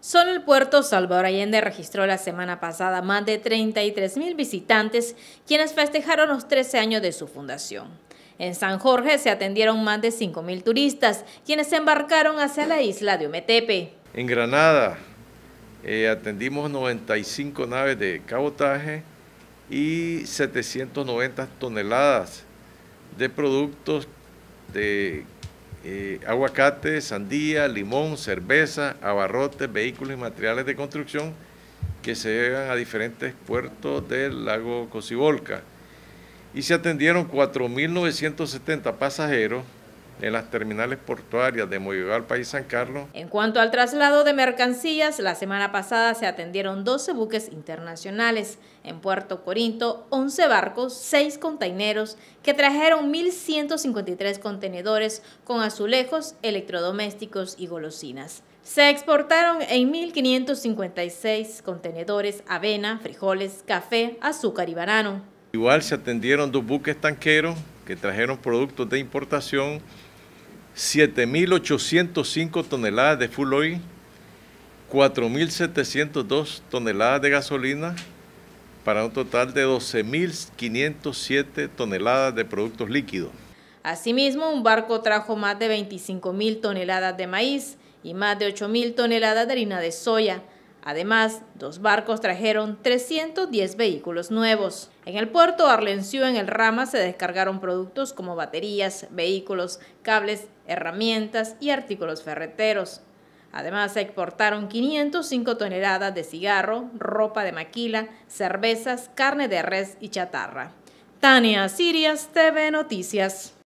Solo el puerto Salvador Allende registró la semana pasada más de 33 mil visitantes, quienes festejaron los 13 años de su fundación. En San Jorge se atendieron más de 5 mil turistas, quienes se embarcaron hacia la isla de Ometepe. En Granada eh, atendimos 95 naves de cabotaje y 790 toneladas de productos de eh, aguacate, sandía, limón, cerveza, abarrotes, vehículos y materiales de construcción que se llegan a diferentes puertos del lago Cocibolca. Y se atendieron 4.970 pasajeros en las terminales portuarias de Moyogal, País San Carlos. En cuanto al traslado de mercancías, la semana pasada se atendieron 12 buques internacionales. En Puerto Corinto, 11 barcos, 6 containeros que trajeron 1.153 contenedores con azulejos, electrodomésticos y golosinas. Se exportaron en 1.556 contenedores avena, frijoles, café, azúcar y banano. Igual se atendieron dos buques tanqueros que trajeron productos de importación 7.805 toneladas de full oil, 4.702 toneladas de gasolina, para un total de 12.507 toneladas de productos líquidos. Asimismo, un barco trajo más de 25.000 toneladas de maíz y más de 8.000 toneladas de harina de soya, Además, dos barcos trajeron 310 vehículos nuevos. En el puerto Arlencio, en el Rama, se descargaron productos como baterías, vehículos, cables, herramientas y artículos ferreteros. Además, se exportaron 505 toneladas de cigarro, ropa de maquila, cervezas, carne de res y chatarra. Tania Sirias, TV Noticias.